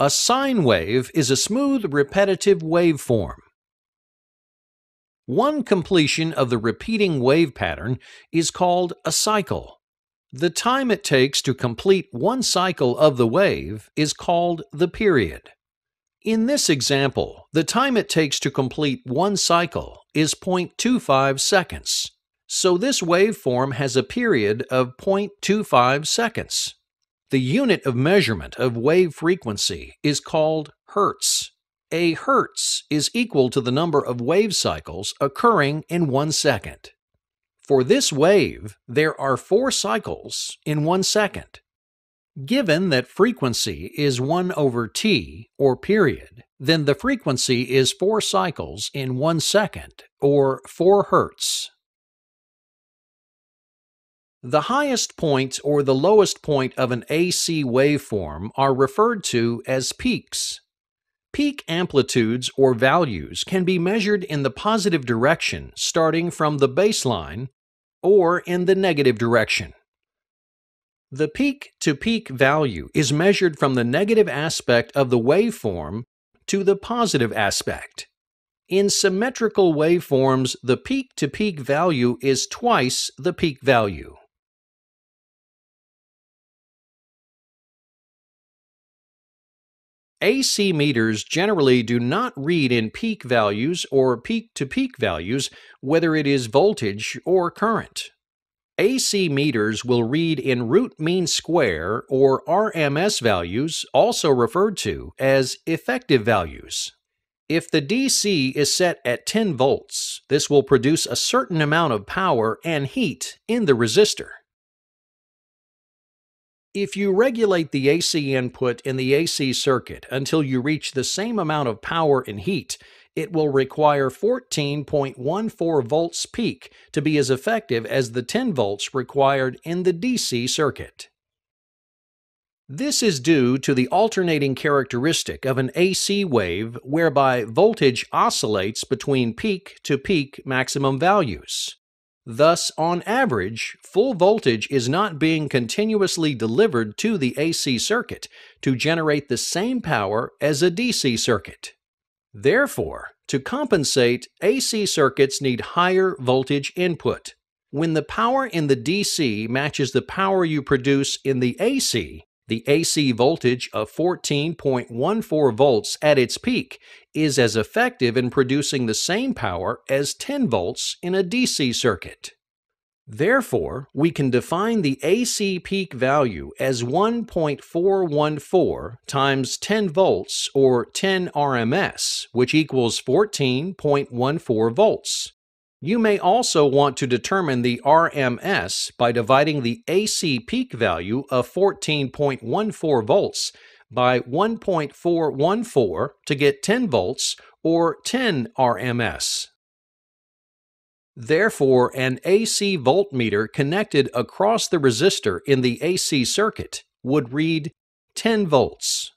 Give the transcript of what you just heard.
A sine wave is a smooth, repetitive waveform. One completion of the repeating wave pattern is called a cycle. The time it takes to complete one cycle of the wave is called the period. In this example, the time it takes to complete one cycle is 0.25 seconds, so this waveform has a period of 0.25 seconds. The unit of measurement of wave frequency is called hertz. A hertz is equal to the number of wave cycles occurring in one second. For this wave, there are four cycles in one second. Given that frequency is 1 over t, or period, then the frequency is 4 cycles in 1 second, or 4 hertz. The highest point or the lowest point of an AC waveform are referred to as peaks. Peak amplitudes or values can be measured in the positive direction starting from the baseline or in the negative direction. The peak to peak value is measured from the negative aspect of the waveform to the positive aspect. In symmetrical waveforms, the peak to peak value is twice the peak value. AC meters generally do not read in peak values or peak to peak values, whether it is voltage or current. AC meters will read in root mean square or RMS values, also referred to as effective values. If the DC is set at 10 volts, this will produce a certain amount of power and heat in the resistor. If you regulate the AC input in the AC circuit until you reach the same amount of power and heat, it will require 14.14 volts peak to be as effective as the 10 volts required in the DC circuit. This is due to the alternating characteristic of an AC wave whereby voltage oscillates between peak to peak maximum values. Thus, on average, full voltage is not being continuously delivered to the AC circuit to generate the same power as a DC circuit. Therefore, to compensate, AC circuits need higher voltage input. When the power in the DC matches the power you produce in the AC, the AC voltage of 14.14 volts at its peak is as effective in producing the same power as 10 volts in a DC circuit. Therefore, we can define the AC peak value as 1.414 times 10 volts or 10 RMS, which equals 14.14 volts. You may also want to determine the RMS by dividing the AC peak value of 14.14 volts by 1.414 to get 10 volts or 10 RMS. Therefore, an AC voltmeter connected across the resistor in the AC circuit would read 10 volts.